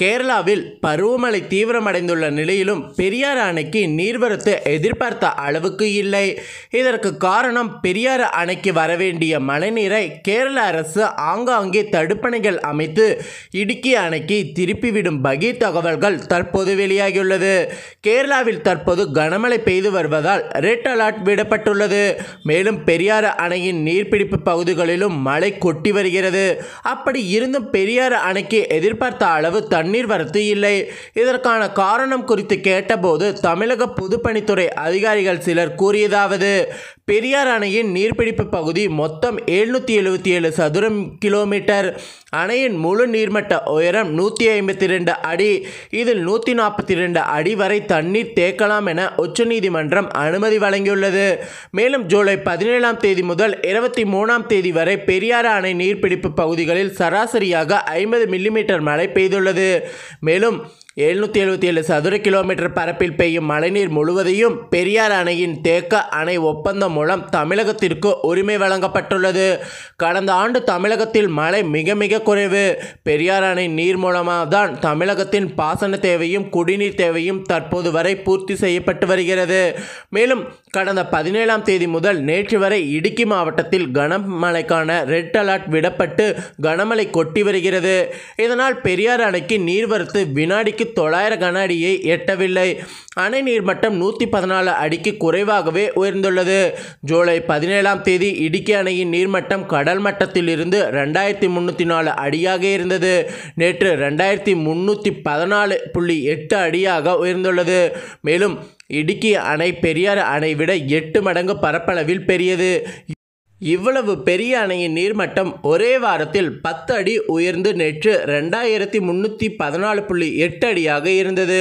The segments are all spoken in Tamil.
கேரளாவில் பருவமழை தீவிரமடைந்துள்ள நிலையிலும் பெரியார் அணைக்கு நீர்வரத்து எதிர்பார்த்த அளவுக்கு இல்லை இதற்கு காரணம் பெரியார் அணைக்கு வரவேண்டிய மழைநீரை கேரள அரசு ஆங்காங்கே தடுப்பணைகள் அமைத்து இடுக்கி அணைக்கு திருப்பிவிடும் பகி தகவல்கள் தற்போது வெளியாகியுள்ளது கேரளாவில் தற்போது கனமழை பெய்து வருவதால் ரெட் அலர்ட் விடப்பட்டுள்ளது மேலும் பெரியார் அணையின் நீர்பிடிப்பு பகுதிகளிலும் மழை கொட்டி வருகிறது அப்படி இருந்தும் பெரியார் அணைக்கு எதிர்பார்த்த அளவு தண்ணீர் தண்ணீர் வரத்து இல்லை இதற்கான காரணம் குறித்து கேட்டபோது தமிழக பொதுப்பணித்துறை அதிகாரிகள் சிலர் கூறியதாவது பெரியார் அணையின் நீர்பிடிப்பு பகுதி மொத்தம் எழுநூற்றி எழுபத்தி ஏழு சதுரம் கிலோமீட்டர் அணையின் முழு நீர்மட்ட உயரம் நூற்றி ஐம்பத்தி ரெண்டு அடி இதில் நூற்றி நாற்பத்தி ரெண்டு அடி வரை தண்ணீர் தேக்கலாம் என உச்சநீதிமன்றம் அனுமதி வழங்கியுள்ளது மேலும் ஜூலை பதினேழாம் தேதி முதல் இருபத்தி மூணாம் தேதி வரை பெரியார் அணை நீர்பிடிப்பு பகுதிகளில் சராசரியாக ஐம்பது மில்லிமீட்டர் மழை பெய்துள்ளது மேலும் எழுநூற்றி எழுபத்தி ஏழு சதுர கிலோமீட்டர் பரப்பில் பெய்யும் மழைநீர் முழுவதையும் பெரியார் அணையின் தேக்க அணை ஒப்பந்தம் மூலம் தமிழகத்திற்கு உரிமை வழங்கப்பட்டுள்ளது கடந்த ஆண்டு தமிழகத்தில் மழை மிக மிக குறைவு பெரியார் அணை நீர் மூலமாக தான் தமிழகத்தின் பாசன தேவையும் குடிநீர் தேவையும் தற்போது வரை பூர்த்தி செய்யப்பட்டு வருகிறது மேலும் கடந்த பதினேழாம் தேதி முதல் நேற்று வரை இடுக்கி மாவட்டத்தில் கனமழைக்கான ரெட் அலர்ட் விடப்பட்டு கனமழை கொட்டி வருகிறது இதனால் பெரியார் அணைக்கு நீர்வரத்து வினாடி துளைக்கு தொள்ளாயிரம் கன அடியை எட்டவில்லை அணை நீர்மட்டம் நூற்றி பதினாலு அடிக்கு குறைவாகவே உயர்ந்துள்ளது ஜூலை பதினேழாம் தேதி இடுக்கி அணையின் நீர்மட்டம் கடல் மட்டத்திலிருந்து ரெண்டாயிரத்தி முந்நூற்றி நாலு அடியாக இருந்தது நேற்று ரெண்டாயிரத்தி முந்நூற்றி பதினாலு புள்ளி எட்டு அடியாக உயர்ந்துள்ளது மேலும் இடுக்கி அணை பெரியார் அணை விட எட்டு மடங்கு பரப்பளவில் பெரியது இவ்வளவு பெரிய அணையின் நீர்மட்டம் ஒரே வாரத்தில் பத்து அடி உயர்ந்து நேற்று ரெண்டாயிரத்தி முன்னூற்றி பதினாலு புள்ளி எட்டு அடியாக இருந்தது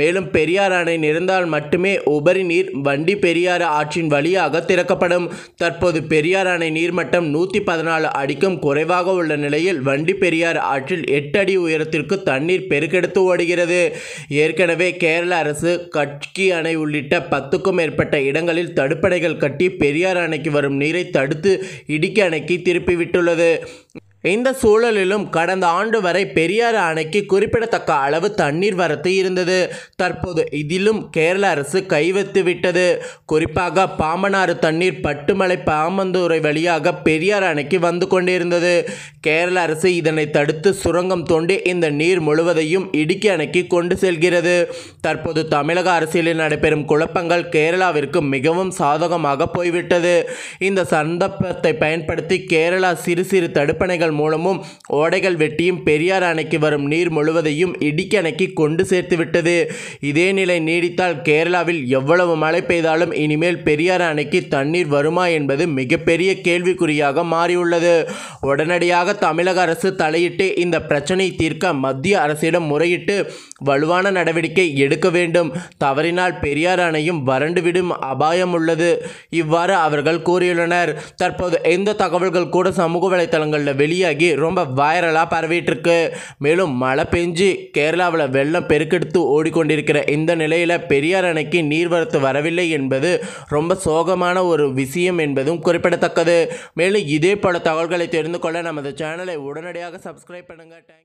மேலும் பெரியார் அணை நிறந்தால் மட்டுமே உபரி நீர் வண்டி பெரியாறு ஆற்றின் வழியாக திறக்கப்படும் தற்போது பெரியார் அணை நீர்மட்டம் நூற்றி பதினாலு அடிக்கும் குறைவாக உள்ள நிலையில் வண்டி பெரியார் ஆற்றில் எட்டு அடி உயரத்திற்கு தண்ணீர் பெருக்கெடுத்து ஓடுகிறது ஏற்கனவே கேரள அரசு கட்கி அணை உள்ளிட்ட பத்துக்கும் மேற்பட்ட இடங்களில் தடுப்பணைகள் கட்டி பெரியார் அணைக்கு வரும் நீரை தடுத்து அடுத்து இடிக்க அணைக்கு திருப்பி விட்டுள்ளது இந்த சூழலிலும் கடந்த ஆண்டு வரை பெரியார் அணைக்கு குறிப்பிடத்தக்க அளவு தண்ணீர் வரத்து இருந்தது தற்போது இதிலும் கேரள அரசு கைவத்து விட்டது குறிப்பாக பாமனாறு தண்ணீர் பட்டுமலை பாமந்தூரை வழியாக பெரியார் அணைக்கு வந்து கொண்டிருந்தது கேரள அரசு இதனை தடுத்து சுரங்கம் தோண்டி இந்த நீர் முழுவதையும் இடுக்கி அணைக்கு கொண்டு செல்கிறது தற்போது தமிழக அரசியலில் நடைபெறும் குழப்பங்கள் கேரளாவிற்கு மிகவும் சாதகமாக போய்விட்டது இந்த சந்தர்ப்பத்தை பயன்படுத்தி கேரளா சிறு சிறு தடுப்பணைகள் வாய்க்கால் மூலமும் ஓடைகள் வெட்டியும் பெரியார் அணைக்கு வரும் நீர் முழுவதையும் இடிக்கி அணைக்கு கொண்டு சேர்த்துவிட்டது இதே நிலை நீடித்தால் கேரளாவில் எவ்வளவு மழை பெய்தாலும் இனிமேல் பெரியார் அணைக்கு தண்ணீர் வருமா என்பது மிகப்பெரிய கேள்விக்குறியாக மாறியுள்ளது உடனடியாக தமிழக அரசு தலையிட்டு இந்த பிரச்சனையை தீர்க்க மத்திய அரசிடம் முறையிட்டு வலுவான நடவடிக்கை எடுக்க வேண்டும் தவறினால் பெரியார் அணையும் வறண்டுவிடும் அபாயம் உள்ளது இவ்வாறு அவர்கள் கூறியுள்ளனர் தற்போது எந்த தகவல்கள் கூட சமூக வலைதளங்களில் வெளியே வெளியாகி ரொம்ப வைரலாக பரவிட்டுருக்கு மேலும் மழை பெஞ்சு கேரளாவில் வெள்ளம் பெருக்கெடுத்து ஓடிக்கொண்டிருக்கிற இந்த நிலையில் பெரியார் அணைக்கு நீர்வரத்து வரவில்லை என்பது ரொம்ப சோகமான ஒரு விஷயம் என்பதும் குறிப்பிடத்தக்கது மேலும் இதே போல தகவல்களை தெரிந்து கொள்ள நமது சேனலை உடனடியாக சப்ஸ்கிரைப் பண்ணுங்கள் தேங்க்